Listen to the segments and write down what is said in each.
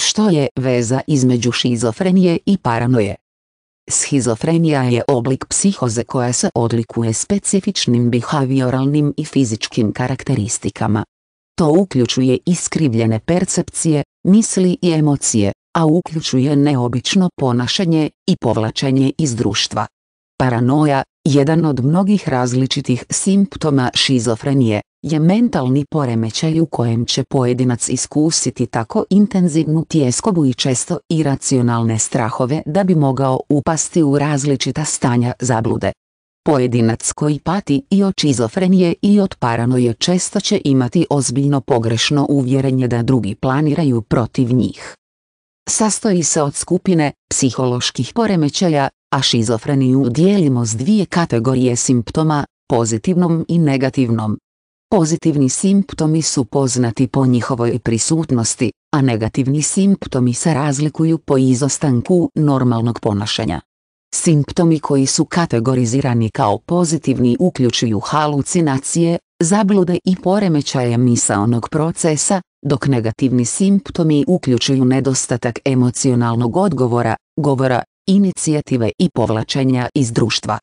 Što je veza između šizofrenije i paranoje? Schizofrenija je oblik psihoze koja se odlikuje specifičnim behavioralnim i fizičkim karakteristikama. To uključuje iskrivljene percepcije, misli i emocije, a uključuje neobično ponašanje i povlačenje iz društva. Paranoja jedan od mnogih različitih simptoma šizofrenije je mentalni poremećaj u kojem će pojedinac iskusiti tako intenzivnu tjeskobu i često iracionalne strahove da bi mogao upasti u različita stanja zablude. Pojedinac koji pati i od šizofrenije i od paranoje često će imati ozbiljno pogrešno uvjerenje da drugi planiraju protiv njih. Sastoji se od skupine psiholoških poremećaja a šizofreniju dijelimo s dvije kategorije simptoma, pozitivnom i negativnom. Pozitivni simptomi su poznati po njihovoj prisutnosti, a negativni simptomi se razlikuju po izostanku normalnog ponašanja. Simptomi koji su kategorizirani kao pozitivni uključuju halucinacije, zablude i poremećaje misaonog procesa, dok negativni simptomi uključuju nedostatak emocionalnog odgovora, govora, inicijative i povlačenja iz društva.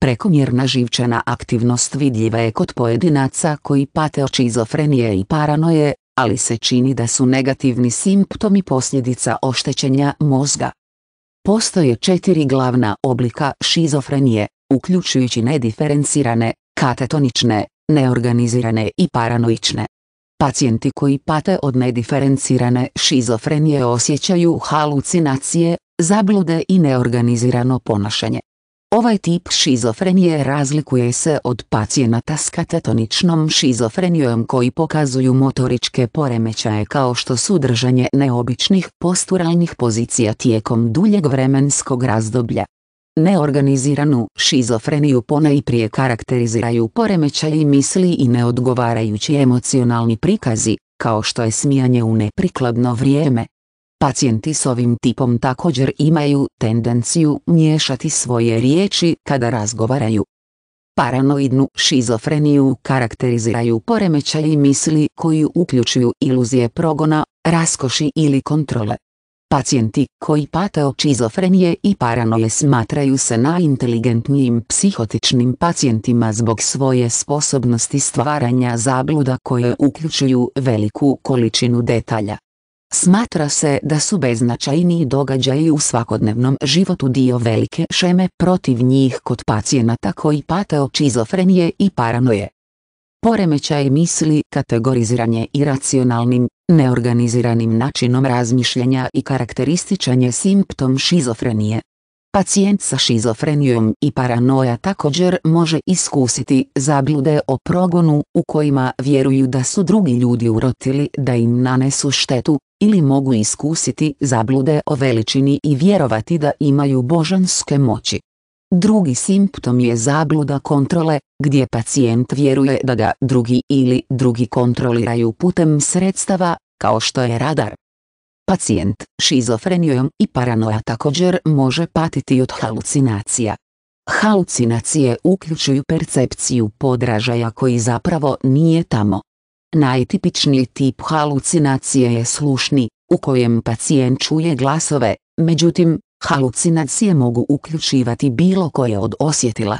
Prekomjerna živčana aktivnost vidljiva je kod pojedinaca koji pate od šizofrenije i paranoje, ali se čini da su negativni simptomi posljedica oštećenja mozga. Postoje četiri glavna oblika šizofrenije, uključujući nediferencirane, katetonične, neorganizirane i paranoične. Pacijenti koji pate od nediferencirane šizofrenije osjećaju halucinacije, zablude i neorganizirano ponašanje. Ovaj tip šizofrenije razlikuje se od pacijenata s katetoničnom šizofrenijom koji pokazuju motoričke poremećaje kao što su držanje neobičnih posturalnih pozicija tijekom duljeg vremenskog razdoblja. Neorganiziranu šizofreniju prije karakteriziraju poremećaji misli i neodgovarajući emocionalni prikazi, kao što je smijanje u neprikladno vrijeme. Pacijenti s ovim tipom također imaju tendenciju miješati svoje riječi kada razgovaraju. Paranoidnu šizofreniju karakteriziraju poremećaji misli koji uključuju iluzije progona, raskoši ili kontrole. Pacijenti koji pate od šizofrenije i paranoje smatraju se najinteligentnijim psihotičnim pacijentima zbog svoje sposobnosti stvaranja zabluda koje uključuju veliku količinu detalja. Smatra se da su beznačajniji događaji u svakodnevnom životu dio velike šeme protiv njih kod pacijenata koji pate od šizofrenije i paranoje. Poremećaj misli kategoriziranje je iracionalnim neorganiziranim načinom razmišljanja i karakterističan je simptom šizofrenije. Pacijent sa šizofrenijom i paranoja također može iskusiti zablude o progonu u kojima vjeruju da su drugi ljudi urotili da im nanesu štetu, ili mogu iskusiti zablude o veličini i vjerovati da imaju božanske moći. Drugi simptom je zabluda kontrole, gdje pacijent vjeruje da ga drugi ili drugi kontroliraju putem sredstava, kao što je radar. Pacijent šizofrenijom i paranoja također može patiti od halucinacija. Halucinacije uključuju percepciju podražaja koji zapravo nije tamo. Najtipičniji tip halucinacije je slušni, u kojem pacijent čuje glasove, međutim, Halucinacije mogu uključivati bilo koje od osjetila,